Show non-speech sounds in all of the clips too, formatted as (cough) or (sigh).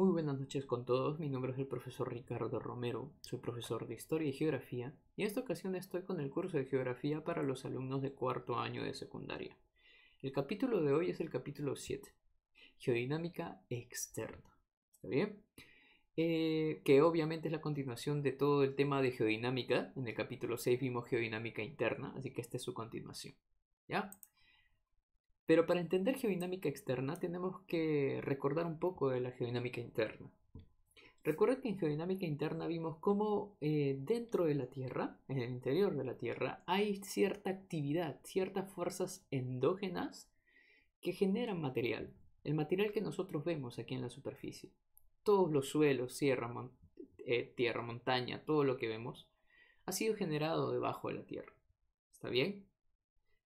Muy buenas noches con todos, mi nombre es el profesor Ricardo Romero, soy profesor de Historia y Geografía y en esta ocasión estoy con el curso de Geografía para los alumnos de cuarto año de secundaria. El capítulo de hoy es el capítulo 7, Geodinámica Externa. ¿Está bien? Eh, que obviamente es la continuación de todo el tema de geodinámica. En el capítulo 6 vimos geodinámica interna, así que esta es su continuación. ¿Ya? Pero para entender geodinámica externa tenemos que recordar un poco de la geodinámica interna. Recuerda que en geodinámica interna vimos cómo eh, dentro de la Tierra, en el interior de la Tierra, hay cierta actividad, ciertas fuerzas endógenas que generan material. El material que nosotros vemos aquí en la superficie. Todos los suelos, eh, tierra montaña, todo lo que vemos, ha sido generado debajo de la Tierra. ¿Está bien?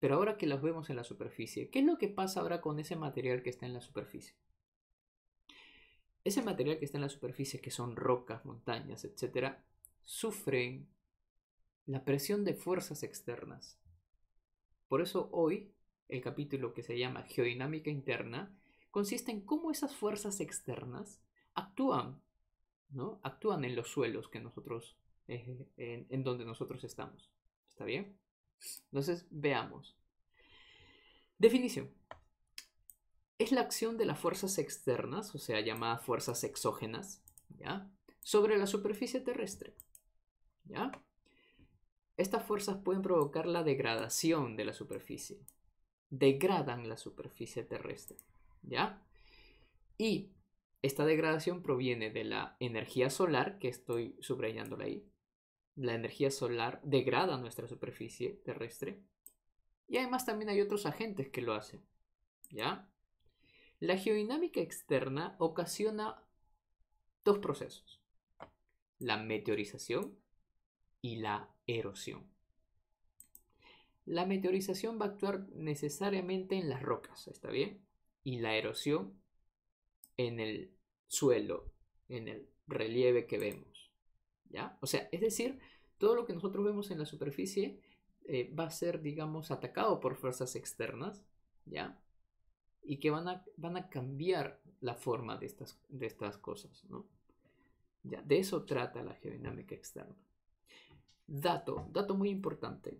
Pero ahora que las vemos en la superficie, ¿qué es lo que pasa ahora con ese material que está en la superficie? Ese material que está en la superficie, que son rocas, montañas, etc., sufren la presión de fuerzas externas. Por eso hoy el capítulo que se llama Geodinámica Interna consiste en cómo esas fuerzas externas actúan, ¿no? Actúan en los suelos que nosotros, eh, en donde nosotros estamos. ¿Está bien? Entonces, veamos. Definición. Es la acción de las fuerzas externas, o sea, llamadas fuerzas exógenas, ¿ya? sobre la superficie terrestre. ¿ya? Estas fuerzas pueden provocar la degradación de la superficie. Degradan la superficie terrestre. ¿ya? Y esta degradación proviene de la energía solar, que estoy subrayándola ahí, la energía solar degrada nuestra superficie terrestre. Y además también hay otros agentes que lo hacen. ¿Ya? La geodinámica externa ocasiona dos procesos. La meteorización y la erosión. La meteorización va a actuar necesariamente en las rocas, ¿está bien? Y la erosión en el suelo, en el relieve que vemos. O sea, es decir, todo lo que nosotros vemos en la superficie eh, va a ser, digamos, atacado por fuerzas externas, ¿ya? Y que van a, cambiar la forma de estas, cosas, ¿no? de eso trata la geodinámica externa. Dato, dato muy importante.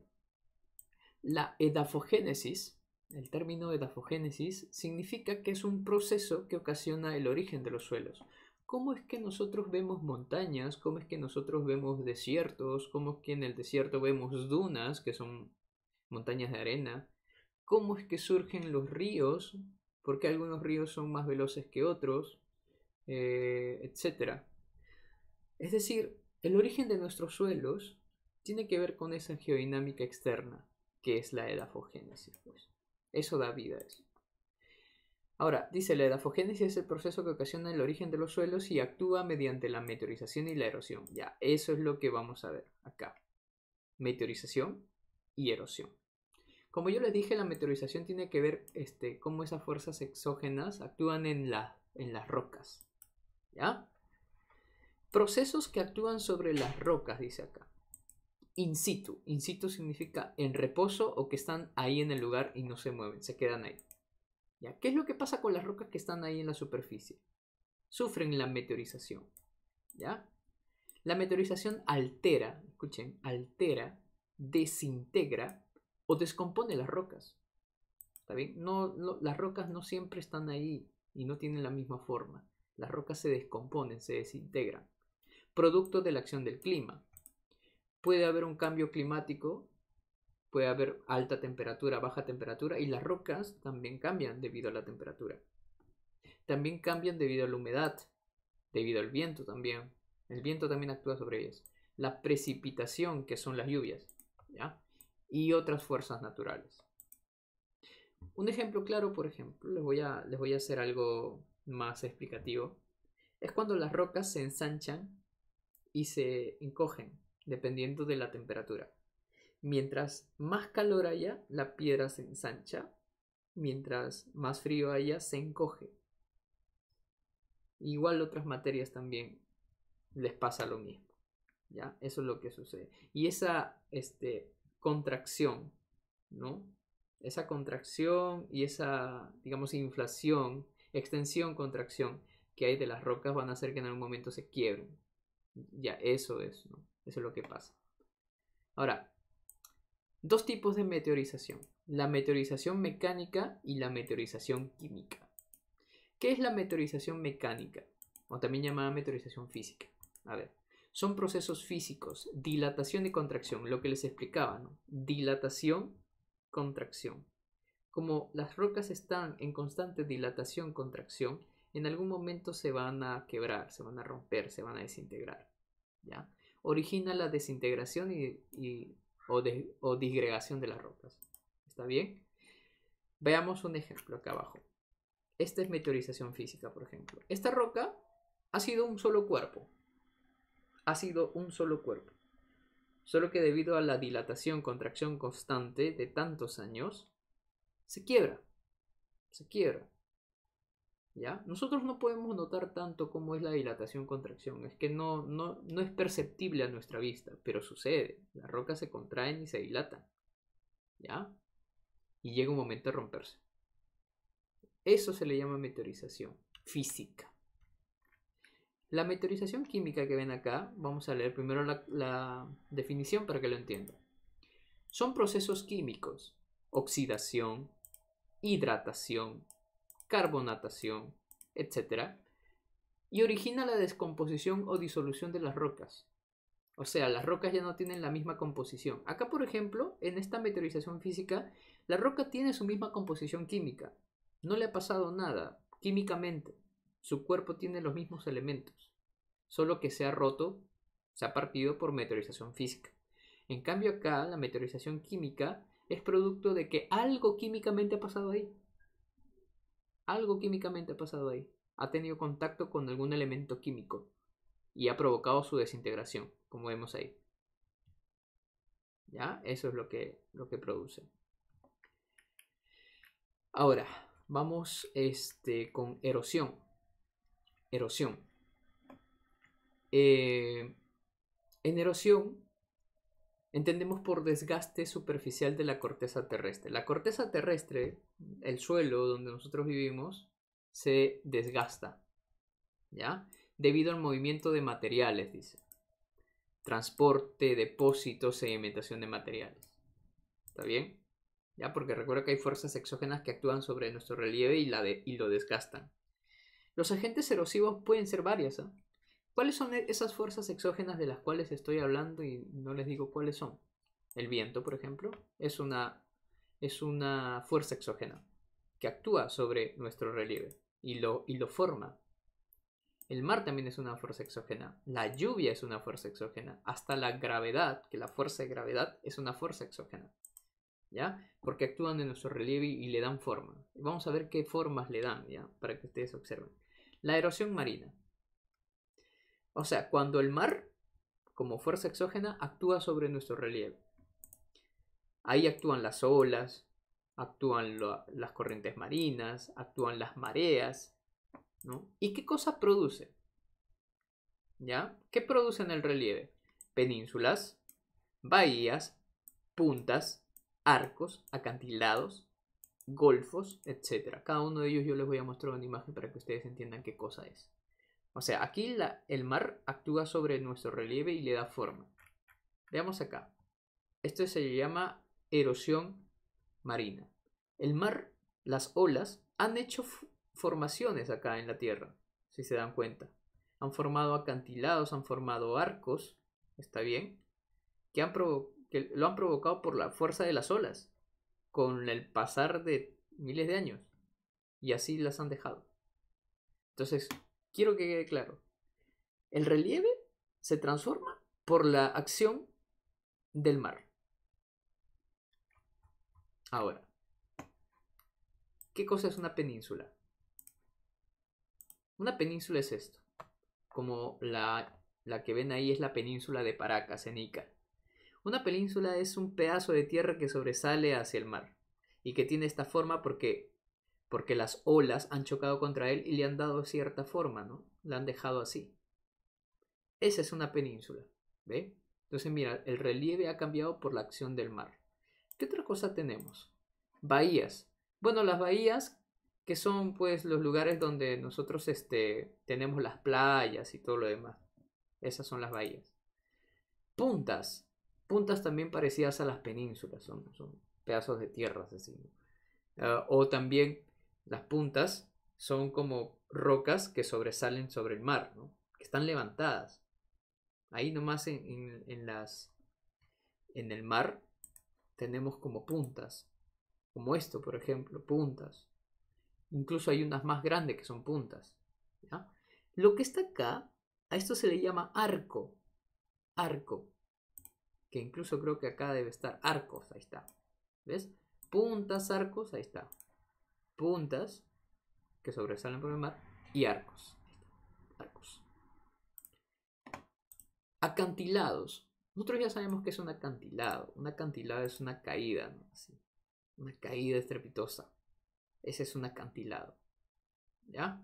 La edafogénesis, el término edafogénesis, significa que es un proceso que ocasiona el origen de los suelos cómo es que nosotros vemos montañas, cómo es que nosotros vemos desiertos, cómo es que en el desierto vemos dunas, que son montañas de arena, cómo es que surgen los ríos, porque algunos ríos son más veloces que otros, eh, etcétera. Es decir, el origen de nuestros suelos tiene que ver con esa geodinámica externa, que es la edafogénesis. Pues. Eso da vida a eso. Ahora, dice la edafogénesis es el proceso que ocasiona el origen de los suelos y actúa mediante la meteorización y la erosión. Ya, eso es lo que vamos a ver acá. Meteorización y erosión. Como yo les dije, la meteorización tiene que ver este, cómo esas fuerzas exógenas actúan en, la, en las rocas. ¿Ya? Procesos que actúan sobre las rocas, dice acá. In situ. In situ significa en reposo o que están ahí en el lugar y no se mueven, se quedan ahí. ¿Qué es lo que pasa con las rocas que están ahí en la superficie? Sufren la meteorización. ¿Ya? La meteorización altera, escuchen, altera, desintegra o descompone las rocas. ¿Está bien? las rocas no siempre están ahí y no tienen la misma forma. Las rocas se descomponen, se desintegran. Producto de la acción del clima. Puede haber un cambio climático puede haber alta temperatura, baja temperatura y las rocas también cambian debido a la temperatura. También cambian debido a la humedad, debido al viento también. El viento también actúa sobre ellas. La precipitación, que son las lluvias, y otras fuerzas naturales. Un ejemplo claro, por ejemplo, les voy a, les voy a hacer algo más explicativo, es cuando las rocas se ensanchan y se encogen, dependiendo de la temperatura. Mientras más calor haya, la piedra se ensancha. Mientras más frío haya, se encoge. Igual otras materias también les pasa lo mismo. ¿Ya? Eso es lo que sucede. Y esa este, contracción, ¿no? Esa contracción y esa, digamos, inflación, extensión, contracción que hay de las rocas van a hacer que en algún momento se quiebren. Ya, eso es, ¿no? Eso es lo que pasa. Ahora, Dos tipos de meteorización, la meteorización mecánica y la meteorización química. ¿Qué es la meteorización mecánica? O también llamada meteorización física. A ver, son procesos físicos, dilatación y contracción, lo que les explicaba, ¿no? Dilatación, contracción. Como las rocas están en constante dilatación, contracción, en algún momento se van a quebrar, se van a romper, se van a desintegrar. ¿ya? Origina la desintegración y, y o, de, disgregación de las rocas. ¿Está bien? Veamos un ejemplo acá abajo. Esta es meteorización física, por ejemplo. Esta roca ha sido un solo cuerpo. Ha sido un solo cuerpo. Solo que debido a la dilatación, contracción constante de tantos años, se quiebra. Se quiebra. Nosotros no podemos notar tanto cómo es la dilatación-contracción, es que no, no, es perceptible a nuestra vista, pero sucede, las rocas se contraen y se dilatan, ¿ya? Y llega un momento de romperse. Eso se le llama meteorización física. La meteorización química que ven acá, vamos a leer primero la, la definición para que lo entiendan. Son procesos químicos, oxidación, hidratación, carbonatación, etc. Y origina la descomposición o disolución de las rocas. O sea, las rocas ya no tienen la misma composición. Acá, por ejemplo, en esta meteorización física, la roca tiene su misma composición química. No le ha pasado nada químicamente. Su cuerpo tiene los mismos elementos, solo que se ha roto, se ha partido por meteorización física. En cambio acá, la meteorización química es producto de que algo químicamente ha pasado ahí. Algo químicamente ha pasado ahí. Ha tenido contacto con algún elemento químico y ha provocado su desintegración, como vemos ahí. ¿Ya? Eso es lo que, lo que produce. Ahora, vamos este, con erosión. Erosión. Eh, en erosión entendemos por desgaste superficial de la corteza terrestre. La corteza terrestre, el suelo donde nosotros vivimos, se desgasta, ¿ya? Debido al movimiento de materiales, dice. Transporte, depósitos, sedimentación de materiales. ¿Está bien? ¿Ya? Porque recuerda que hay fuerzas exógenas que actúan sobre nuestro relieve y, la y lo desgastan. Los agentes erosivos pueden ser varias, ¿eh? ¿Cuáles son e-, esas fuerzas exógenas de las cuales estoy hablando y no les digo cuáles son? El viento, por ejemplo, es una, es una fuerza exógena que actúa sobre nuestro relieve y lo, y lo forma. El mar también es una fuerza exógena, la lluvia es una fuerza exógena, hasta la gravedad, que la fuerza de gravedad es una fuerza exógena. ¿Ya? Porque actúan en nuestro relieve y le dan forma. Vamos a ver qué formas le dan, ¿ya? Para que ustedes observen. La erosión marina. O sea, cuando el mar, como fuerza exógena, actúa sobre nuestro relieve. Ahí actúan las olas, actúan las corrientes marinas, actúan las mareas. ¿Y qué cosa produce? ¿Ya? ¿Qué produce en el relieve? Penínsulas, bahías, puntas, arcos, acantilados, golfos, etc. Cada uno de ellos yo les voy a mostrar una imagen para que ustedes entiendan qué cosa es. O sea, aquí el mar actúa sobre nuestro relieve y le da forma. Veamos acá. Esto se llama erosión marina. El mar, las olas, han hecho formaciones acá en la Tierra, si se dan cuenta. Han formado acantilados, han formado arcos, está bien, que lo han provocado por la fuerza de las olas, con el pasar de miles de años. Y así las han dejado. Entonces, quiero que quede claro. El relieve se transforma por la acción del mar. Ahora, ¿qué cosa es una península? Una península es esto, como la, que ven ahí es la península de Paracas, en Una península es un pedazo de tierra que sobresale hacia el mar y que tiene esta forma porque porque las olas han chocado contra él y le han dado cierta forma, ¿no? La han dejado así. Esa es una península, ¿ve? Entonces mira, el relieve ha cambiado por la acción del mar. ¿Qué otra cosa tenemos? Bahías. Bueno, las bahías que son pues los lugares donde nosotros este, tenemos las playas y todo lo demás. Esas son las bahías. Puntas. Puntas también parecidas a las penínsulas, son, son pedazos de tierra, así. Ah, o también las puntas son como rocas que sobresalen sobre el mar, ¿no? que están levantadas. Ahí nomás en, en, las, en el mar tenemos como puntas, como esto, por ejemplo, puntas. Incluso hay unas más grandes que son puntas. Lo que está acá, a esto se le llama arco. Arco. Que incluso creo que acá debe estar arcos, ahí está. ¿Ves? Puntas, arcos, ahí está puntas que sobresalen por el mar y arcos. Arcos. Acantilados. Nosotros ya sabemos que es un acantilado. Un acantilado es una caída, ¿no? Una caída estrepitosa. Ese es un acantilado. ¿Ya?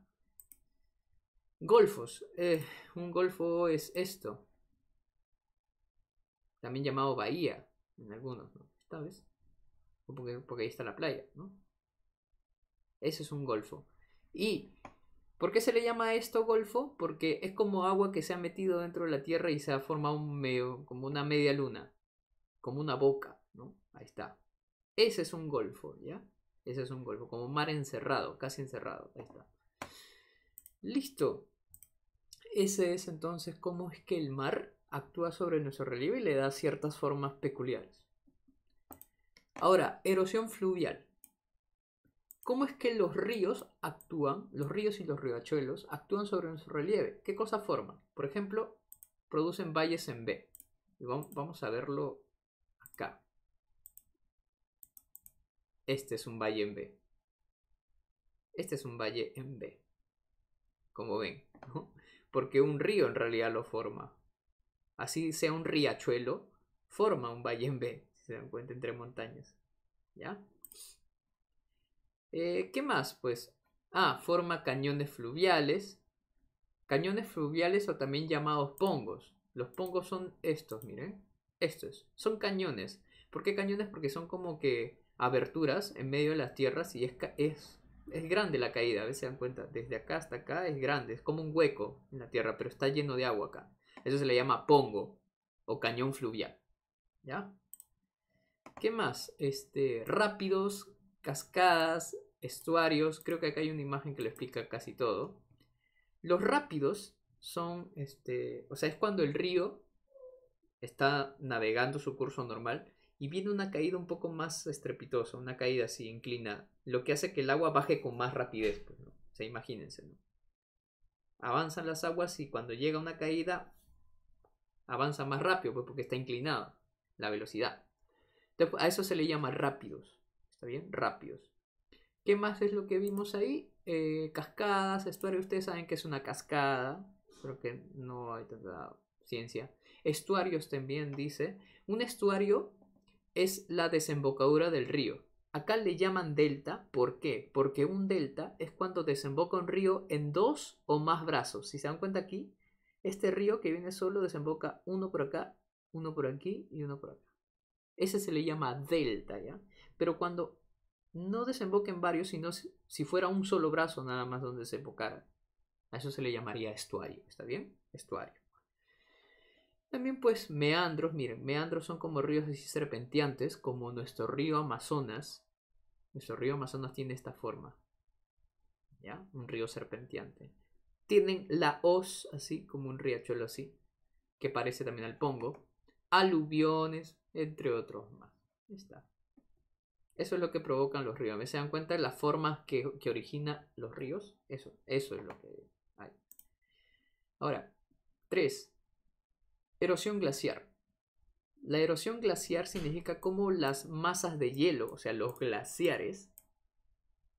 Golfos. Eh, un golfo es esto. También llamado bahía en algunos, ¿no? Esta vez. Porque, porque ahí está la playa, ¿no? Ese es un golfo. ¿Y por qué se le llama esto golfo? Porque es como agua que se ha metido dentro de la Tierra y se ha formado un medio, como una media luna, como una boca, ¿no? Ahí está. Ese es un golfo, ¿ya? Ese es un golfo, como mar encerrado, casi encerrado. Ahí está. Listo. Ese es entonces cómo es que el mar actúa sobre nuestro relieve y le da ciertas formas peculiares. Ahora, erosión fluvial. ¿Cómo es que los ríos actúan, los ríos y los riachuelos actúan sobre nuestro relieve? ¿Qué cosa forman? Por ejemplo, producen valles en B. vamos a verlo acá. Este es un valle en B. Este es un valle en B. Como ven, Porque un río en realidad lo forma. Así sea un riachuelo, forma un valle en B, si se dan cuenta, entre montañas. ¿Ya? Eh, ¿Qué más? Pues, ah, forma cañones fluviales. Cañones fluviales o también llamados pongos. Los pongos son estos, miren. Estos. Son cañones. ¿Por qué cañones? Porque son como que aberturas en medio de las tierras y es, es, es grande la caída. A veces se dan cuenta. Desde acá hasta acá es grande. Es como un hueco en la tierra, pero está lleno de agua acá. Eso se le llama pongo o cañón fluvial. ¿Ya? ¿Qué más? Este, rápidos cascadas, estuarios, creo que acá hay una imagen que lo explica casi todo. Los rápidos son, este, o sea, es cuando el río está navegando su curso normal y viene una caída un poco más estrepitosa, una caída así inclinada, lo que hace que el agua baje con más rapidez, pues, O sea, imagínense, Avanzan las aguas y cuando llega una caída avanza más rápido, pues, porque está inclinada la velocidad. Entonces, a eso se le llama rápidos. ¿Está bien? Rápidos. ¿Qué más es lo que vimos ahí? Eh, cascadas, estuario. Ustedes saben que es una cascada. Creo que no hay tanta ciencia. Estuarios también dice. Un estuario es la desembocadura del río. Acá le llaman delta. ¿Por qué? Porque un delta es cuando desemboca un río en dos o más brazos. Si se dan cuenta aquí, este río que viene solo desemboca uno por acá, uno por aquí y uno por acá. Ese se le llama delta, ¿ya? pero cuando no desemboquen varios, sino si fuera un solo brazo nada más donde se enfocaron. A eso se le llamaría estuario, ¿está bien? Estuario. También pues meandros, miren, meandros son como ríos así serpenteantes, como nuestro río Amazonas. Nuestro río Amazonas tiene esta forma, ¿ya? Un río serpenteante. Tienen la hoz, así como un riachuelo así, que parece también al pongo. Aluviones, entre otros más. Está. Eso es lo que provocan los ríos. ¿Se dan cuenta de las formas que, originan los ríos? Eso, eso es lo que hay. Ahora, 3. Erosión glaciar. La erosión glaciar significa cómo las masas de hielo, o sea, los glaciares,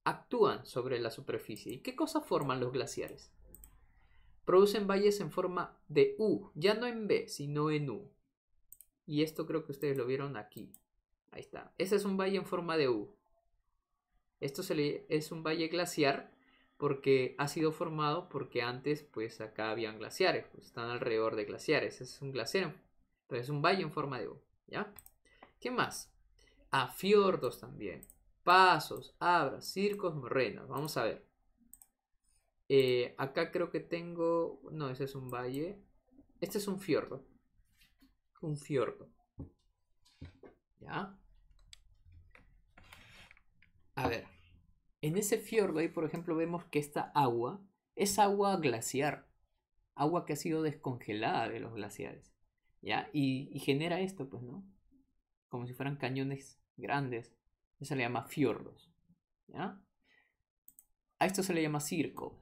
actúan sobre la superficie. ¿Y qué cosas forman los glaciares? Producen valles en forma de U, ya no en B, sino en U. Y esto creo que ustedes lo vieron aquí. Ahí está. Ese es un valle en forma de U. Esto es un valle glaciar porque ha sido formado porque antes pues acá habían glaciares, pues, están alrededor de glaciares. Ese es un glaciar, entonces es un valle en forma de U, ¿ya? ¿Qué más? A fiordos también, pasos, abras, circos, morrenas. Vamos a ver. Eh, acá creo que tengo... No, ese es un valle. Este es un fiordo. Un fiordo. ¿Ya? A ver. En ese fiordo ahí, por ejemplo, vemos que esta agua es agua glaciar. Agua que ha sido descongelada de los glaciares. ¿Ya? Y, genera esto, pues, ¿no? Como si fueran cañones grandes. Eso se le llama fiordos. ¿Ya? A esto se le llama circo.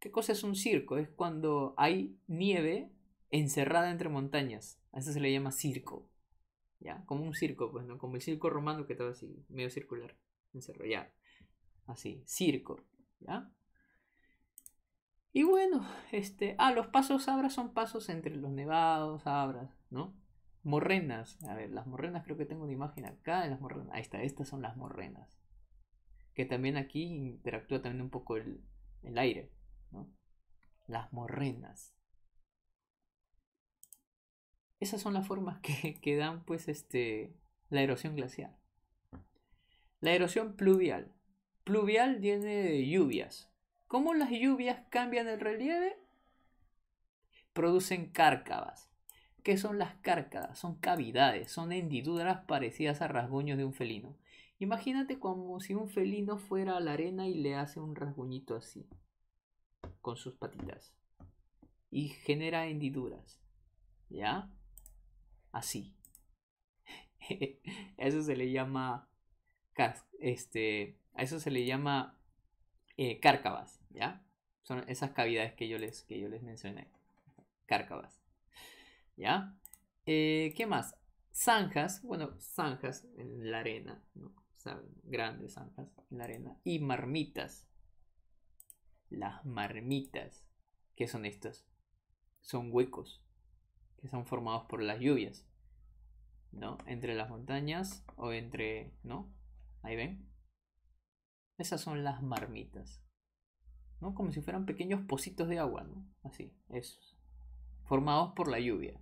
¿Qué cosa es un circo? Es cuando hay nieve encerrada entre montañas. A eso se le llama circo. Como un circo, pues, ¿no? Como el circo romano que estaba así, medio circular, encerrado, Así, circo, ¿ya? Y bueno, este, ah, los pasos abras son pasos entre los nevados, abras, ¿no? Morrenas, a ver, las morrenas creo que tengo una imagen acá de las morrenas. Ahí está, estas son las morrenas. Que también aquí interactúa también un poco el, el aire, ¿no? Las morrenas esas son las formas (laughs) que, dan pues este, la erosión glacial. La erosión pluvial. Pluvial viene de lluvias. ¿Cómo las lluvias cambian el relieve? Producen cárcavas. ¿Qué son las cárcavas? Son cavidades, son hendiduras parecidas a rasguños de un felino. Imagínate como si un felino fuera a la arena y le hace un rasguñito así, con sus patitas. Y genera hendiduras. ¿Ya? así. (laughs) eso se le llama. Este, a eso se le llama eh, cárcavas, ¿ya? Son esas cavidades que yo les, que yo les mencioné. Cárcavas. ¿Ya? Eh, ¿Qué más? Zanjas, bueno, zanjas en la arena, Grandes zanjas en la arena. Y marmitas. Las marmitas. ¿Qué son estas? Son huecos que son formados por las lluvias. ¿No? Entre las montañas o entre... ¿No? Ahí ven. Esas son las marmitas. ¿No? Como si fueran pequeños pocitos de agua, ¿no? Así, esos. Formados por la lluvia.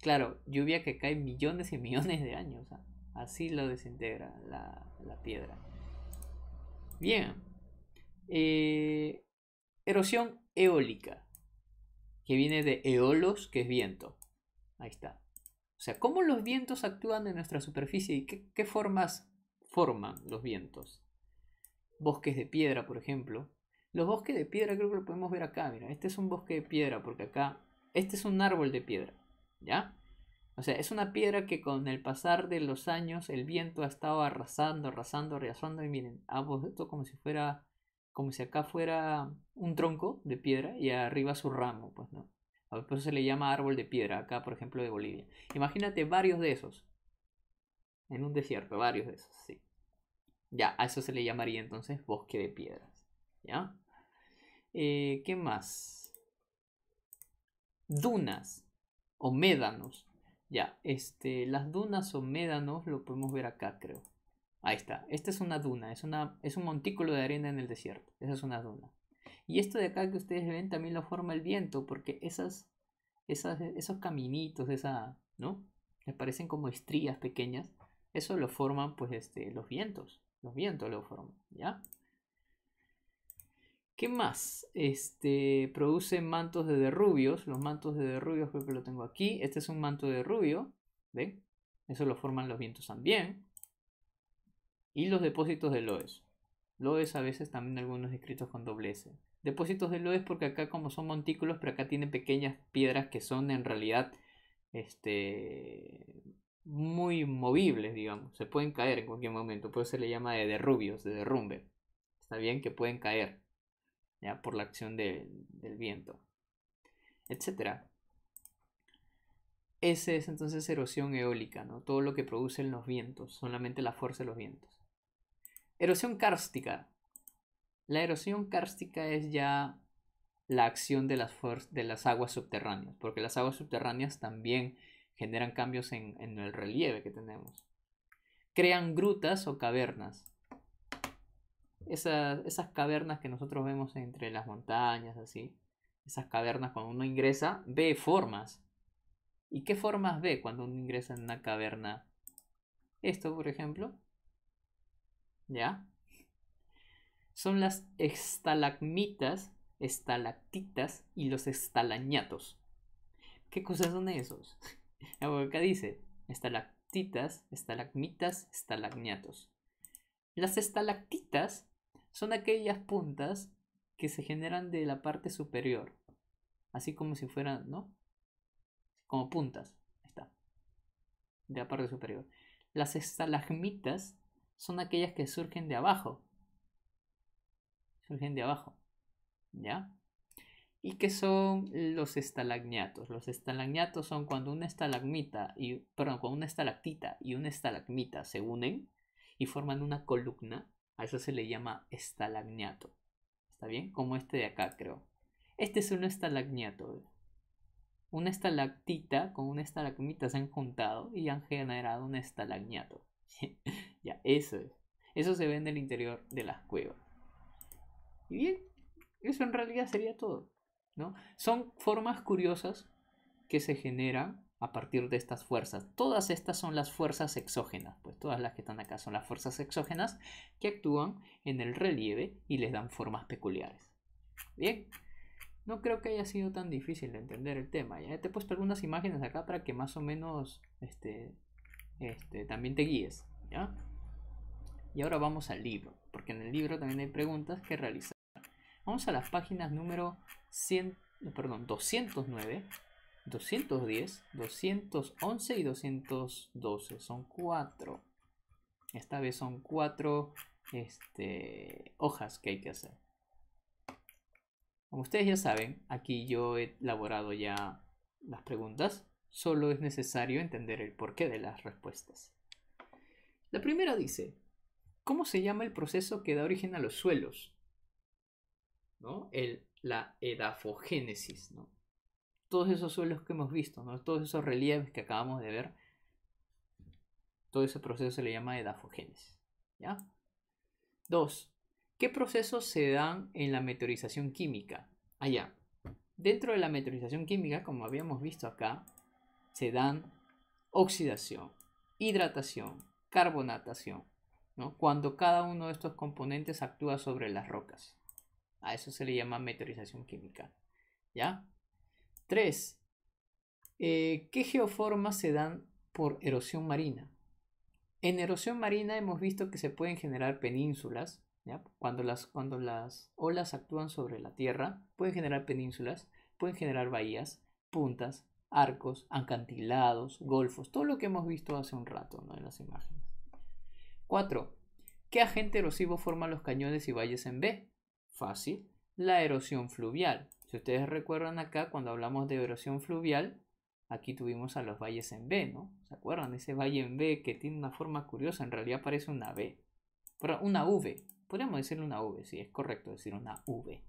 Claro, lluvia que cae millones y millones de años. Así lo desintegra la, piedra. Bien. Eh, erosión eólica que viene de eolos, que es viento. Ahí está. O sea, ¿cómo los vientos actúan en nuestra superficie y qué, formas forman los vientos? Bosques de piedra, por ejemplo. Los bosques de piedra creo que lo podemos ver acá, mira. Este es un bosque de piedra, porque acá... Este es un árbol de piedra, ¿ya? O sea, es una piedra que con el pasar de los años el viento ha estado arrasando, arrasando, arrasando. Y miren, ha vuelto como si fuera como si acá fuera un tronco de piedra y arriba su ramo, pues, ¿no? A eso se le llama árbol de piedra, acá, por ejemplo, de Bolivia. Imagínate varios de esos. En un desierto, varios de esos, sí. Ya, a eso se le llamaría entonces bosque de piedras. ¿Ya? Eh, ¿Qué más? Dunas o médanos. Ya, este, las dunas o médanos lo podemos ver acá, creo. Ahí está. Esta es una duna, es, una, es un montículo de arena en el desierto. Esa es una duna. Y esto de acá que ustedes ven también lo forma el viento, porque esas, esos caminitos, esa, ¿no? Que parecen como estrías pequeñas, eso lo forman pues este, los vientos. Los vientos lo forman, ¿ya? ¿Qué más? Este, produce mantos de derrubios. Los mantos de derrubios creo que lo tengo aquí. Este es un manto de derrubio, ¿ven? Eso lo forman los vientos también. Y los depósitos de Loes. Loes a veces también algunos escritos con doble S. Depósitos de Loes porque acá como son montículos, pero acá tiene pequeñas piedras que son en realidad este, muy movibles, digamos. Se pueden caer en cualquier momento. Por eso se le llama de derrubios, de derrumbe. Está bien que pueden caer por la acción del viento, etc. Ese es entonces erosión eólica, ¿no? Todo lo que producen los vientos, solamente la fuerza de los vientos. Erosión kárstica. La erosión kárstica es ya la acción de las, de las aguas subterráneas, porque las aguas subterráneas también generan cambios en, el relieve que tenemos. Crean grutas o cavernas. esas cavernas que nosotros vemos entre las montañas, así, esas cavernas cuando uno ingresa, ve formas. ¿Y qué formas ve cuando uno ingresa en una caverna? Esto, por ejemplo, ¿ya? Son las estalagmitas, estalactitas y los estalañatos. ¿Qué cosas son esos? Acá (laughs) dice estalactitas, estalagmitas, estalagnatos. Las estalactitas son aquellas puntas que se generan de la parte superior, así como si fueran, ¿no? Como puntas, Ahí está, de la parte superior. Las estalagmitas son aquellas que surgen de abajo. Surgen de abajo. ¿Ya? ¿Y qué son los estalagniatos? Los estalagniatos son cuando una estalagmita y, perdón, cuando una estalactita y una estalagmita se unen y forman una columna. A eso se le llama estalagmiato. ¿Está bien? Como este de acá, creo. Este es un estalagmiato. Una estalactita con una estalagmita se han juntado y han generado un estalagmiato. (laughs) Ya, eso es. Eso se ve en el interior de las cuevas. Y bien, eso en realidad sería todo. ¿no? Son formas curiosas que se generan a partir de estas fuerzas. Todas estas son las fuerzas exógenas, pues todas las que están acá son las fuerzas exógenas que actúan en el relieve y les dan formas peculiares. Bien, no creo que haya sido tan difícil de entender el tema. Ya te he puesto algunas imágenes acá para que más o menos este, este también te guíes. ¿ya? Y ahora vamos al libro, porque en el libro también hay preguntas que realizar. Vamos a las páginas número 100, perdón, 209, 210, 211 y 212. Son cuatro. Esta vez son cuatro este, hojas que hay que hacer. Como ustedes ya saben, aquí yo he elaborado ya las preguntas. Solo es necesario entender el porqué de las respuestas. La primera dice, ¿Cómo se llama el proceso que da origen a los suelos? ¿No? El, la edafogénesis, ¿no? Todos esos suelos que hemos visto, Todos esos relieves que acabamos de ver, todo ese proceso se le llama edafogénesis, ¿ya? Dos, ¿qué procesos se dan en la meteorización química? Allá, dentro de la meteorización química, como habíamos visto acá, se dan oxidación, hidratación, carbonatación, cuando cada uno de estos componentes actúa sobre las rocas. A eso se le llama meteorización química. ¿Ya? Tres eh, ¿Qué geoformas se dan por erosión marina? En erosión marina hemos visto que se pueden generar penínsulas. Cuando, las, cuando las olas actúan sobre la tierra, pueden generar penínsulas, pueden generar bahías, puntas, arcos, acantilados, golfos, todo lo que hemos visto hace un rato en las imágenes. 4. ¿Qué agente erosivo forman los cañones y valles en B? Fácil, la erosión fluvial. Si ustedes recuerdan acá, cuando hablamos de erosión fluvial, aquí tuvimos a los valles en B, ¿no? ¿Se acuerdan? Ese valle en B que tiene una forma curiosa, en realidad parece una B. una V. Podríamos decirle una V, si es correcto decir una V.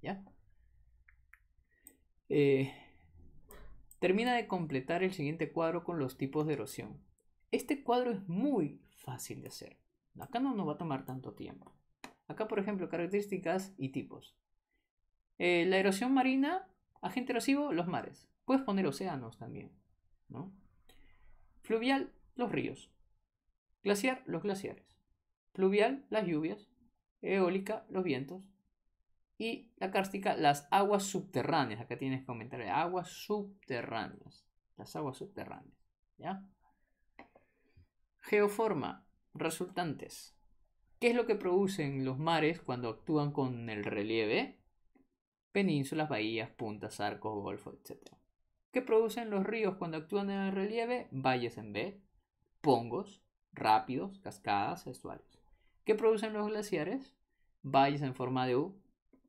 ¿Ya? Eh, termina de completar el siguiente cuadro con los tipos de erosión. Este cuadro es muy fácil de hacer. Acá no nos va a tomar tanto tiempo. Acá, por ejemplo, características y tipos. Eh, la erosión marina, agente erosivo, los mares. Puedes poner océanos también. ¿no? Fluvial, los ríos. Glaciar, los glaciares. Fluvial, las lluvias. Eólica, los vientos. Y la cárstica, las aguas subterráneas. Acá tienes que comentar aguas subterráneas. Las aguas subterráneas. ¿Ya? Geoforma, resultantes. ¿Qué es lo que producen los mares cuando actúan con el relieve? Penínsulas, bahías, puntas, arcos, golfos, etc. ¿Qué producen los ríos cuando actúan en el relieve? Valles en B, pongos, rápidos, cascadas, estuarios. ¿Qué producen los glaciares? Valles en forma de U,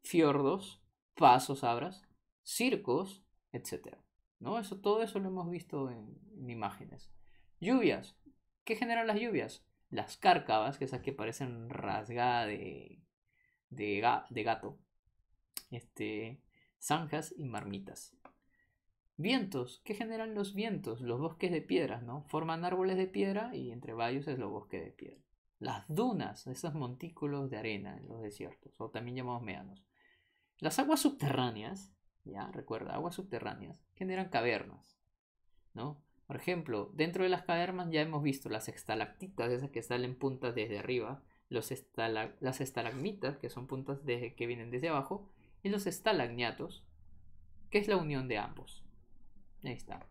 fiordos, pasos, abras, circos, etc. ¿No? Eso, todo eso lo hemos visto en imágenes. Lluvias, ¿Qué generan las lluvias? Las cárcavas, que esas que parecen rasgadas de, de, gato, este, zanjas y marmitas. Vientos, ¿qué generan los vientos? Los bosques de piedras, ¿no? Forman árboles de piedra y entre varios es los bosques de piedra. Las dunas, esos montículos de arena en los desiertos, o también llamados meanos. Las aguas subterráneas, ya, recuerda, aguas subterráneas, generan cavernas, ¿no? Por ejemplo, dentro de las cavernas ya hemos visto las estalactitas, esas que salen puntas desde arriba, los las estalagmitas, que son puntas que vienen desde abajo, y los estalagniatos, que es la unión de ambos. Ahí está.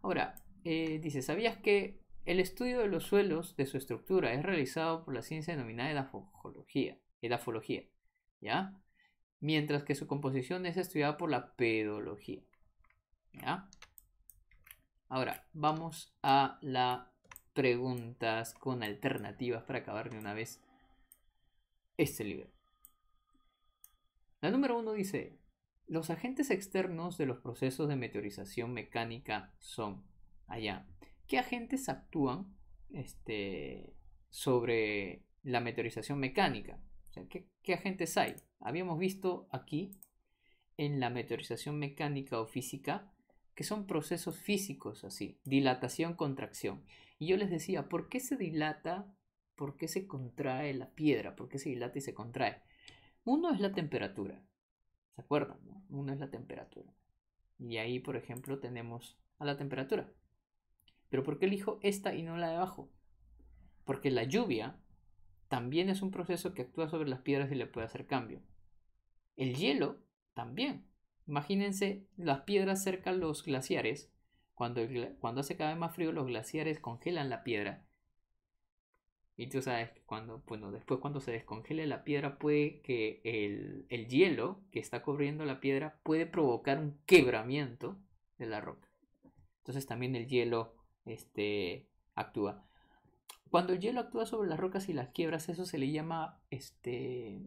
Ahora, eh, dice, ¿sabías que el estudio de los suelos, de su estructura, es realizado por la ciencia denominada edafología? edafología ¿Ya? Mientras que su composición es estudiada por la pedología. ¿Ya? Ahora, vamos a las preguntas con alternativas para acabar de una vez este libro. La número uno dice, los agentes externos de los procesos de meteorización mecánica son allá. ¿Qué agentes actúan este, sobre la meteorización mecánica? ¿qué, ¿qué, agentes hay? Habíamos visto aquí en la meteorización mecánica o física que son procesos físicos así, dilatación, contracción. Y yo les decía, ¿por qué se dilata? ¿Por qué se contrae la piedra? ¿Por qué se dilata y se contrae? Uno es la temperatura, ¿se acuerdan? Uno es la temperatura. Y ahí, por ejemplo, tenemos a la temperatura. Pero ¿por qué elijo esta y no la de abajo? Porque la lluvia también es un proceso que actúa sobre las piedras y le puede hacer cambio. El hielo también, Imagínense las piedras cerca los glaciares. Cuando, cuando hace cada vez más frío, los glaciares congelan la piedra. Y tú sabes que cuando, bueno, después cuando se descongele la piedra puede que el, el hielo que está cubriendo la piedra puede provocar un quebramiento de la roca. Entonces también el hielo este, actúa. Cuando el hielo actúa sobre las rocas y las quiebras, eso se le llama este,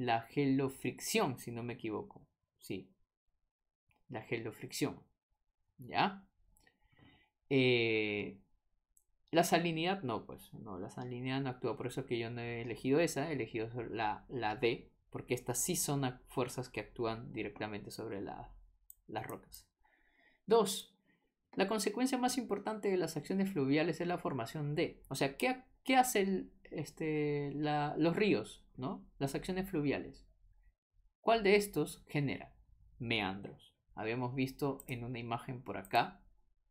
la gelofricción, si no me equivoco. Sí, la gelofricción. ¿Ya? Eh, la salinidad no, pues, no, la salinidad no actúa, por eso que yo no he elegido esa, he elegido la, la D, porque estas sí son fuerzas que actúan directamente sobre las rocas. Dos, La consecuencia más importante de las acciones fluviales es la formación de, o sea, ¿qué, hacen este, los ríos? Las acciones fluviales. ¿Cuál de estos genera meandros? Habíamos visto en una imagen por acá,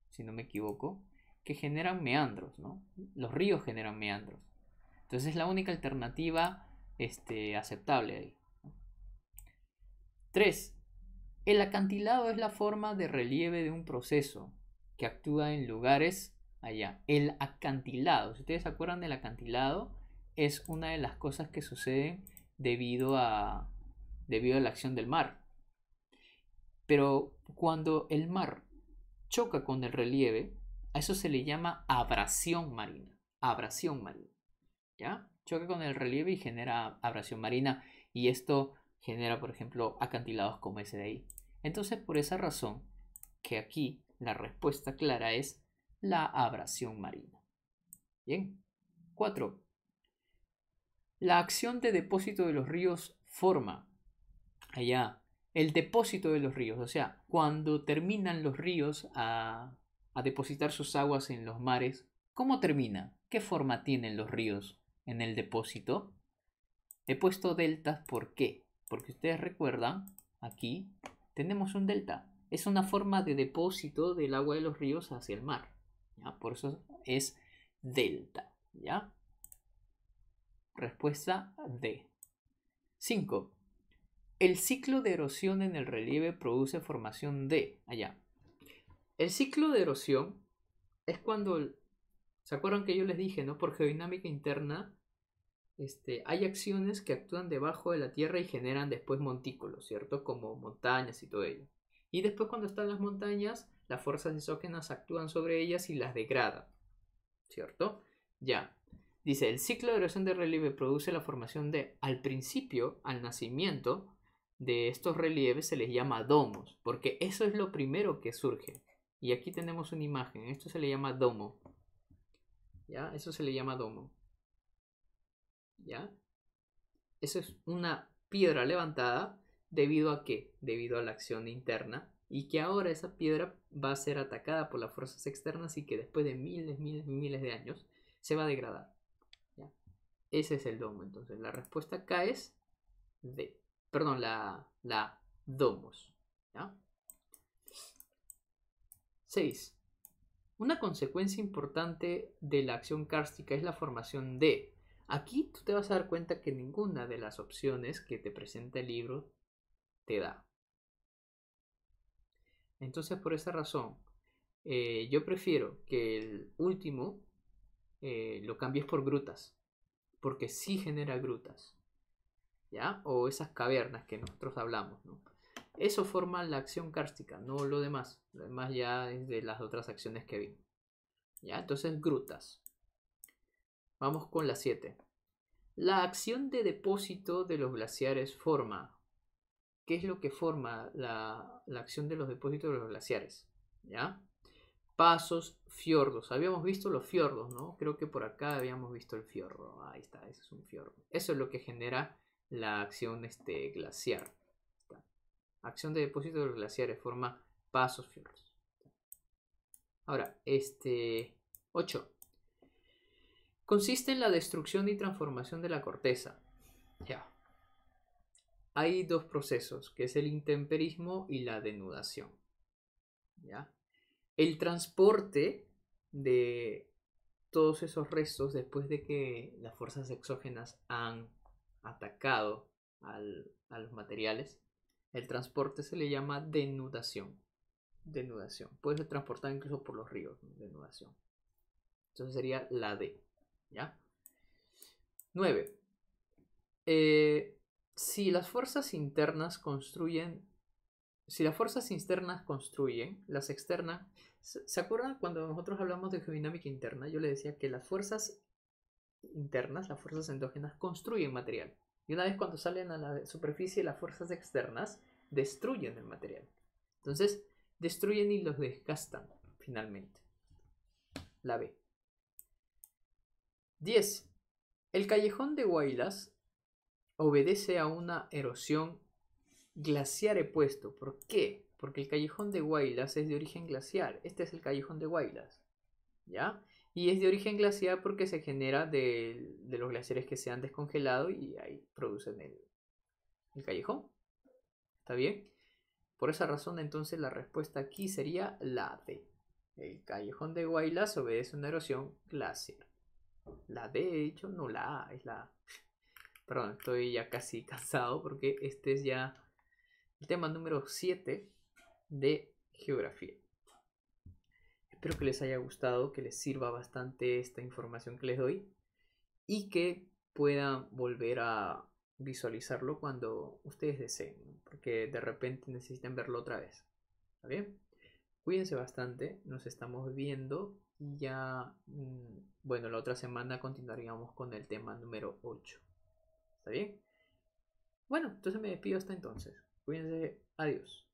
si no me equivoco, que generan meandros, ¿no? Los ríos generan meandros. Entonces es la única alternativa este, aceptable ahí. 3. El acantilado es la forma de relieve de un proceso que actúa en lugares allá. El acantilado, si ustedes se acuerdan del acantilado, es una de las cosas que suceden debido a, debido a la acción del mar. Pero cuando el mar choca con el relieve, a eso se le llama abrasión marina. Abrasión marina. ¿Ya? Choca con el relieve y genera abrasión marina. Y esto genera, por ejemplo, acantilados como ese de ahí. Entonces, por esa razón, que aquí la respuesta clara es la abrasión marina. Bien. 4 la acción de depósito de los ríos forma allá el depósito de los ríos, o sea, cuando terminan los ríos a, depositar sus aguas en los mares, ¿cómo termina? ¿Qué forma tienen los ríos en el depósito? He puesto deltas, ¿por qué? Porque ustedes recuerdan, aquí tenemos un delta. Es una forma de depósito del agua de los ríos hacia el mar. Por eso es delta. ¿ya? Respuesta D. 5. El ciclo de erosión en el relieve produce formación D Allá. El ciclo de erosión es cuando... ¿Se acuerdan que yo les dije, no? Por geodinámica interna, este, hay acciones que actúan debajo de la tierra y generan después montículos, ¿cierto? Como montañas y todo ello. Y después cuando están las montañas, las fuerzas isógenas actúan sobre ellas y las degradan, ¿cierto? Ya. Dice, el ciclo de erosión de relieve produce la formación de, al principio, al nacimiento de estos relieves se les llama domos, porque eso es lo primero que surge. Y aquí tenemos una imagen, esto se le llama domo. ¿Ya? Eso se le llama domo. ¿Ya? Eso es una piedra levantada debido a qué? Debido a la acción interna y que ahora esa piedra va a ser atacada por las fuerzas externas y que después de miles, miles, miles de años se va a degradar. Ese es el domo. Entonces la respuesta acá es D. Perdón, la, la domos. 6. Una consecuencia importante de la acción kárstica es la formación de. Aquí tú te vas a dar cuenta que ninguna de las opciones que te presenta el libro te da. Entonces, por esa razón, eh, yo prefiero que el último eh, lo cambies por grutas porque sí genera grutas, ¿ya? O esas cavernas que nosotros hablamos, ¿no? Eso forma la acción kárstica, no lo demás. Lo demás ya es de las otras acciones que vi. ¿Ya? Entonces, grutas. Vamos con la 7. La acción de depósito de los glaciares forma. ¿Qué es lo que forma la, la acción de los depósitos de los glaciares? ¿Ya? Pasos, fiordos. Habíamos visto los fiordos, ¿no? Creo que por acá habíamos visto el fiordo. Ah, ahí está, ese es un fiordo. Eso es lo que genera la acción este, glaciar. Acción de depósito de los glaciares, forma pasos, fiordos. Ahora, este 8. Consiste en la destrucción y transformación de la corteza. Ya. Hay dos procesos, que es el intemperismo y la denudación. ¿Ya? el transporte de todos esos restos después de que las fuerzas exógenas han atacado a los materiales, el transporte se le llama denudación. Denudación. Puede ser transportado incluso por los ríos. Denudación. Entonces sería la D. ¿Ya? 9. Eh, si las fuerzas internas construyen. Si las fuerzas internas construyen, las externas ¿Se acuerdan cuando nosotros hablamos de geodinámica interna? Yo le decía que las fuerzas internas, las fuerzas endógenas, construyen material. Y una vez cuando salen a la superficie, las fuerzas externas destruyen el material. Entonces, destruyen y los desgastan, finalmente. La B. 10. El callejón de Guaylas obedece a una erosión glaciar puesto. ¿Por qué? porque el callejón de Guaylas es de origen glaciar. Este es el callejón de Guaylas, ¿ya? Y es de origen glaciar porque se genera de, los glaciares que se han descongelado y ahí producen el, callejón. ¿Está bien? Por esa razón, entonces, la respuesta aquí sería la D. El callejón de Guaylas obedece una erosión glaciar. La D, de hecho, no la A, es la A. Perdón, estoy ya casi (laughs) cansado porque este es ya el tema número 7 de geografía. Espero que les haya gustado, que les sirva bastante esta información que les doy y que puedan volver a visualizarlo cuando ustedes deseen, porque de repente necesiten verlo otra vez. ¿Está bien? Cuídense bastante, nos estamos viendo y ya, mm, bueno, la otra semana continuaríamos con el tema número 8. ¿Está bien? Bueno, entonces me despido hasta entonces. Cuídense, adiós.